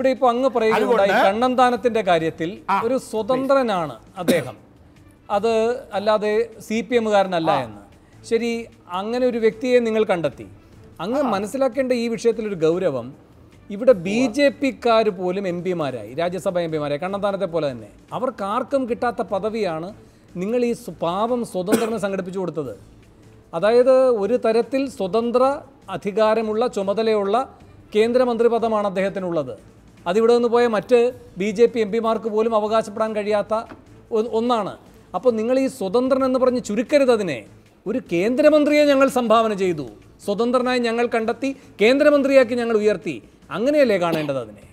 ഇവിടെ ഇപ്പൊ അങ്ങ് പറയുകയുണ്ടായി കണ്ണന്താനത്തിന്റെ കാര്യത്തിൽ ഒരു സ്വതന്ത്രനാണ് അദ്ദേഹം അത് അല്ലാതെ സി പി എമ്മുകാരനല്ല എന്ന് ശരി അങ്ങനെ ഒരു വ്യക്തിയെ നിങ്ങൾ കണ്ടെത്തി അങ്ങ് മനസ്സിലാക്കേണ്ട ഈ വിഷയത്തിലൊരു ഗൗരവം ഇവിടെ ബി ജെ പിക്കാർ പോലും എം പിമാരായി രാജ്യസഭ എം പിമാരായി കണ്ണന്താനത്തെ പോലെ തന്നെ അവർക്ക് ആർക്കും കിട്ടാത്ത പദവിയാണ് നിങ്ങൾ ഈ പാവം സ്വതന്ത്രനെ സംഘടിപ്പിച്ചു കൊടുത്തത് അതായത് ഒരു തരത്തിൽ സ്വതന്ത്ര അധികാരമുള്ള ചുമതലയുള്ള കേന്ദ്രമന്ത്രി പദമാണ് അദ്ദേഹത്തിനുള്ളത് അതിവിടെ നിന്ന് പോയ മറ്റ് ബി ജെ പി എം പിമാർക്ക് പോലും അവകാശപ്പെടാൻ കഴിയാത്ത ഒന്നാണ് അപ്പോൾ നിങ്ങൾ ഈ സ്വതന്ത്രൻ എന്ന് പറഞ്ഞ് ചുരുക്കരുത് അതിനെ ഒരു കേന്ദ്രമന്ത്രിയെ ഞങ്ങൾ സംഭാവന ചെയ്തു സ്വതന്ത്രനായി ഞങ്ങൾ കണ്ടെത്തി കേന്ദ്രമന്ത്രിയാക്കി ഞങ്ങൾ ഉയർത്തി അങ്ങനെയല്ലേ കാണേണ്ടത് അതിനെ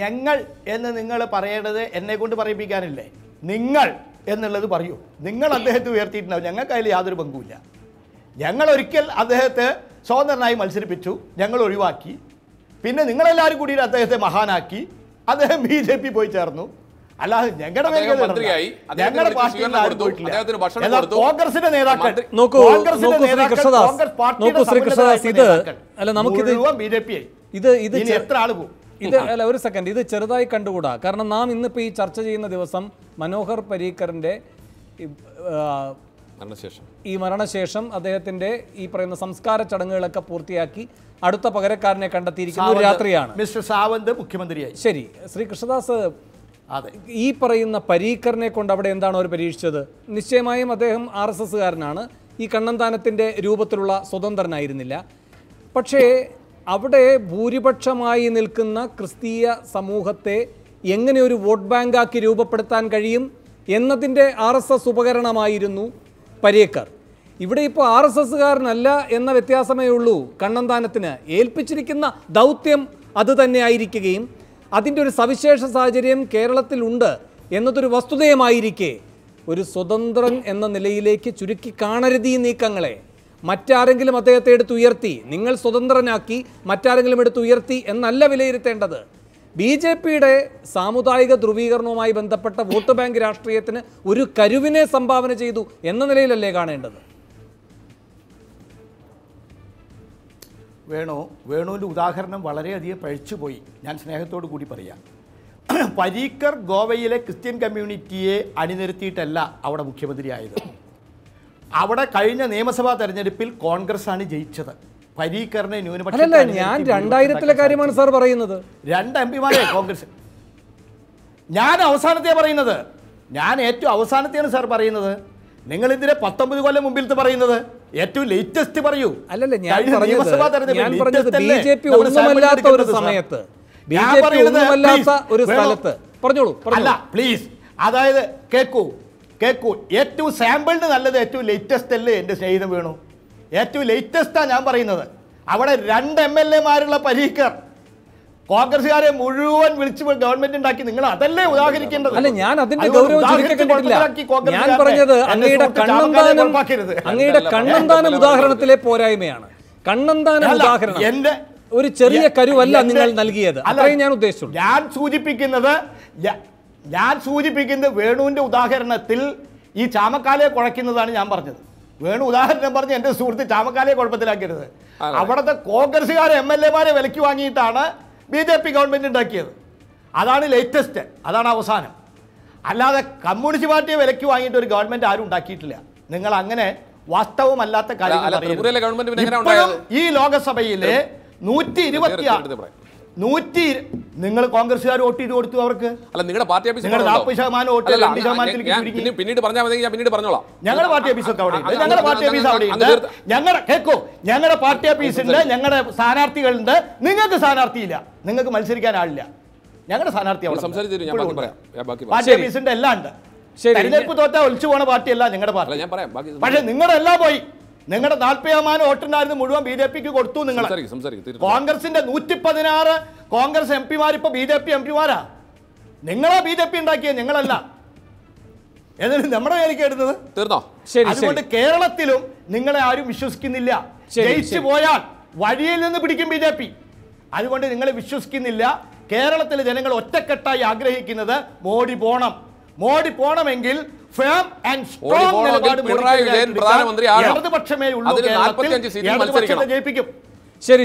ഞങ്ങൾ എന്ന് നിങ്ങൾ പറയേണ്ടത് എന്നെ കൊണ്ട് പറയിപ്പിക്കാനില്ലേ നിങ്ങൾ എന്നുള്ളത് പറയൂ നിങ്ങൾ അദ്ദേഹത്തെ ഉയർത്തിയിട്ടുണ്ടാവും ഞങ്ങൾക്കതിൽ യാതൊരു പങ്കുമില്ല ഞങ്ങൾ ഒരിക്കൽ അദ്ദേഹത്തെ സ്വതന്ത്രനായി മത്സരിപ്പിച്ചു ഞങ്ങൾ ഒഴിവാക്കി പിന്നെ നിങ്ങളെല്ലാവരും കൂടി അദ്ദേഹത്തെ മഹാനാക്കി അദ്ദേഹം ബി ജെ പി പോയി ചേർന്നു അല്ലാതെ ഞങ്ങളുടെ മന്ത്രിയായി ഞങ്ങളുടെ പാർട്ടിയിൽ കോൺഗ്രസിന്റെ നേതാക്കൾ നോക്കൂ കോൺഗ്രസ് കൃഷ്ണദാസ് ഇത് അല്ല നമുക്കിത് ബി ജെ പി ആയി ഇത് ഇത് എത്ര ആള് പോകും ഇത് അല്ല ഒരു സെക്കൻഡ് ഇത് ചെറുതായി കണ്ടുകൂടാ കാരണം നാം ഇന്നിപ്പോൾ ഈ ചർച്ച ചെയ്യുന്ന ദിവസം മനോഹർ പരീക്കറിൻ്റെ മരണശേഷം ഈ മരണശേഷം അദ്ദേഹത്തിന്റെ ഈ പറയുന്ന സംസ്കാര ചടങ്ങുകളൊക്കെ പൂർത്തിയാക്കി അടുത്ത പകരക്കാരനെ കണ്ടെത്തിയിരിക്കുന്ന രാത്രിയാണ് മിസ്റ്റർ സാവന്ത് മുഖ്യമന്ത്രിയായി ശരി ശ്രീ കൃഷ്ണദാസ് അതെ ഈ പറയുന്ന പരീക്കറിനെ കൊണ്ട് അവിടെ എന്താണ് അവർ പരീക്ഷിച്ചത് നിശ്ചയമായും അദ്ദേഹം ആർ എസ് എസ്സുകാരനാണ് ഈ കണ്ണന്താനത്തിന്റെ രൂപത്തിലുള്ള സ്വതന്ത്രനായിരുന്നില്ല പക്ഷേ അവിടെ ഭൂരിപക്ഷമായി നിൽക്കുന്ന ക്രിസ്തീയ സമൂഹത്തെ എങ്ങനെ ഒരു വോട്ട് ബാങ്കാക്കി രൂപപ്പെടുത്താൻ കഴിയും എന്നതിൻ്റെ ആർ എസ് എസ് ഉപകരണമായിരുന്നു പരീക്കർ ഇവിടെ ഇപ്പോൾ ആർ എസ് എസ്സുകാരനല്ല എന്ന വ്യത്യാസമേ ഉള്ളൂ കണ്ണന്താനത്തിന് ഏൽപ്പിച്ചിരിക്കുന്ന ദൗത്യം അത് തന്നെ ആയിരിക്കുകയും അതിൻ്റെ ഒരു സവിശേഷ സാഹചര്യം കേരളത്തിലുണ്ട് എന്നതൊരു വസ്തുതയുമായിരിക്കെ ഒരു സ്വതന്ത്രൻ എന്ന നിലയിലേക്ക് ചുരുക്കി കാണരുത് ഈ നീക്കങ്ങളെ മറ്റാരെങ്കിലും അദ്ദേഹത്തെ എടുത്തുയർത്തി നിങ്ങൾ സ്വതന്ത്രനാക്കി മറ്റാരെങ്കിലും എടുത്തുയർത്തി എന്നല്ല വിലയിരുത്തേണ്ടത് ബി ജെ പിയുടെ സാമുദായിക ധ്രുവീകരണവുമായി ബന്ധപ്പെട്ട വോട്ട് ബാങ്ക് രാഷ്ട്രീയത്തിന് ഒരു കരുവിനെ സംഭാവന ചെയ്തു എന്ന നിലയിലല്ലേ കാണേണ്ടത് വേണു വേണുവിൻ്റെ ഉദാഹരണം വളരെയധികം പഴിച്ചുപോയി ഞാൻ സ്നേഹത്തോടു കൂടി പറയാം പരീക്കർ ഗോവയിലെ ക്രിസ്ത്യൻ കമ്മ്യൂണിറ്റിയെ അണിനിരത്തിയിട്ടല്ല അവിടെ മുഖ്യമന്ത്രിയായത് അവിടെ കഴിഞ്ഞ നിയമസഭാ തെരഞ്ഞെടുപ്പിൽ ആണ് ജയിച്ചത് പരീക്കറിനെ ന്യൂനപക്ഷ ഞാൻ രണ്ടായിരത്തിലെ കാര്യമാണ് സാർ പറയുന്നത് രണ്ട് എം പിമാരെ കോൺഗ്രസ് ഞാൻ അവസാനത്തെ പറയുന്നത് ഞാൻ ഏറ്റവും അവസാനത്തെയാണ് സാർ പറയുന്നത് നിങ്ങൾ ഇതിനെ പത്തൊമ്പത് കൊല്ലം മുമ്പിലത്തെ പറയുന്നത് ഏറ്റവും ലേറ്റസ്റ്റ് പറയൂ അല്ലല്ല ഞാൻ നിയമസഭാ തെരഞ്ഞെടുപ്പ് ഒരു സമയത്ത് ഒരു സ്ഥലത്ത് പറഞ്ഞോളൂ അല്ല പ്ലീസ് അതായത് കേക്കൂ കേക്കൂ ഏറ്റവും സാമ്പിളിന് നല്ലത് ഏറ്റവും ലേറ്റസ്റ്റ് അല്ലേ എൻ്റെ സ്നേഹിതം വേണു ഏറ്റവും ലേറ്റസ്റ്റാണ് ഞാൻ പറയുന്നത് അവിടെ രണ്ട് എം എൽ എമാരുള്ള പരീക്കർ കോൺഗ്രസ്സുകാരെ മുഴുവൻ വിളിച്ച് ഗവൺമെന്റ് ഉണ്ടാക്കി നിങ്ങൾ അതല്ലേ ഉദാഹരിക്കേണ്ടത് അല്ല ഞാൻ അതിന്റെ ഞാൻ പറഞ്ഞത് അങ്ങയുടെ കണ്ണന്താനം അങ്ങയുടെ കണ്ണന്താനം ഉദാഹരണത്തിലെ പോരായ്മയാണ് കണ്ണന്താനം ഉദാഹരണം എന്റെ ഒരു ചെറിയ കരുവല്ല നിങ്ങൾ നൽകിയത് അത്രയും ഞാൻ ഉദ്ദേശിച്ചു ഞാൻ സൂചിപ്പിക്കുന്നത് ഞാൻ സൂചിപ്പിക്കുന്നത് വേണുവിന്റെ ഉദാഹരണത്തിൽ ഈ ചാമക്കാലയെ കുഴയ്ക്കുന്നതാണ് ഞാൻ പറഞ്ഞത് വേണു ഉദാഹരണം പറഞ്ഞ് എൻ്റെ സുഹൃത്ത് ചാമക്കാലയെ കുഴപ്പത്തിലാക്കരുത് അവിടുത്തെ കോൺഗ്രസ്സുകാരെ എം എൽ എമാരെ വിലക്ക് വാങ്ങിയിട്ടാണ് ബി ജെ പി ഗവൺമെന്റ് ഉണ്ടാക്കിയത് അതാണ് ലേറ്റസ്റ്റ് അതാണ് അവസാനം അല്ലാതെ കമ്മ്യൂണിസ്റ്റ് പാർട്ടിയെ വിലക്ക് വാങ്ങിയിട്ട് ഒരു ഗവൺമെന്റ് ആരും ഉണ്ടാക്കിയിട്ടില്ല നിങ്ങൾ അങ്ങനെ വാസ്തവമല്ലാത്ത കാര്യങ്ങൾ ഈ ലോകസഭയിലെ നൂറ്റി ഇരുപത്തി നൂറ്റി നിങ്ങൾ കോൺഗ്രസ്സുകാർ വോട്ട് ചെയ്ത് കൊടുത്തു അവർക്ക് അല്ല നിങ്ങളുടെ പാർട്ടി ഓഫീസ് നിങ്ങളുടെ നാൽപ്പത് ശതമാനം വോട്ട് രണ്ട് ശതമാനത്തിലേക്ക് പിന്നീട് പറഞ്ഞാൽ മതി ഞാൻ പിന്നീട് പറഞ്ഞോളാം ഞങ്ങളുടെ പാർട്ടി ഓഫീസ് ഒക്കെ അവിടെ ഞങ്ങളുടെ പാർട്ടി ഓഫീസ് അവിടെ ഉണ്ട് ഞങ്ങളുടെ കേക്കോ ഞങ്ങളുടെ പാർട്ടി ഓഫീസ് ഉണ്ട് ഞങ്ങളുടെ സ്ഥാനാർത്ഥികളുണ്ട് നിങ്ങൾക്ക് സ്ഥാനാർത്ഥിയില്ല നിങ്ങൾക്ക് മത്സരിക്കാൻ ആളില്ല ഞങ്ങളുടെ സ്ഥാനാർത്ഥി അവിടെ സംസാരിച്ചു പാർട്ടി ഓഫീസ് ഉണ്ട് എല്ലാം ഉണ്ട് തെരഞ്ഞെടുപ്പ് തോറ്റാ ഒളിച്ചു പോണ പാർട്ടി അല്ല ഞങ്ങളുടെ പാർട്ടി പക്ഷെ നിങ്ങളുടെ എല്ലാം പോയി നിങ്ങളുടെ നാൽപ്പത് ശതമാനം വോട്ടുണ്ടായിരുന്നു മുഴുവൻ ബി ജെ പിക്ക് കൊടുത്തു നിങ്ങൾ കോൺഗ്രസിന്റെ നൂറ്റി പതിനാറ് കോൺഗ്രസ് എം പിമാർ ഇപ്പൊ ബി ജെ പി എം പിമാരാ നിങ്ങളാ ബി ജെ പി ഉണ്ടാക്കിയത് ഞങ്ങളല്ല എന്നിട്ട് നമ്മുടെ പേര് കേടുന്നത് തീർന്നോ അതുകൊണ്ട് കേരളത്തിലും നിങ്ങളെ ആരും വിശ്വസിക്കുന്നില്ല ജയിച്ചു പോയാൽ വഴിയിൽ നിന്ന് പിടിക്കും ബി ജെ പി അതുകൊണ്ട് നിങ്ങളെ വിശ്വസിക്കുന്നില്ല കേരളത്തിലെ ജനങ്ങൾ ഒറ്റക്കെട്ടായി ആഗ്രഹിക്കുന്നത് മോഡി പോണം മോഡി പോണമെങ്കിൽ ജയിപ്പിക്കും ശരി